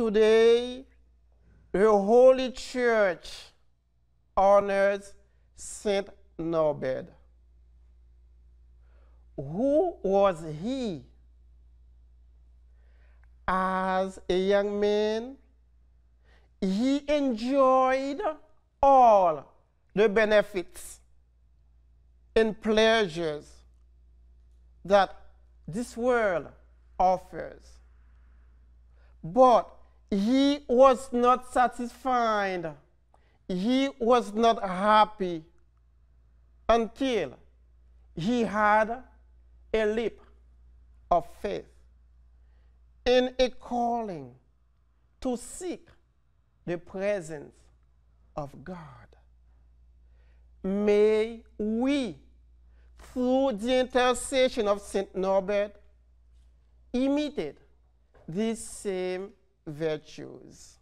Today, the Holy Church honors Saint Norbert. Who was he? As a young man, he enjoyed all the benefits and pleasures that this world offers. But he was not satisfied. He was not happy until he had a leap of faith in a calling to seek the presence of God. May we, through the intercession of St. Norbert, imitate this same virtues.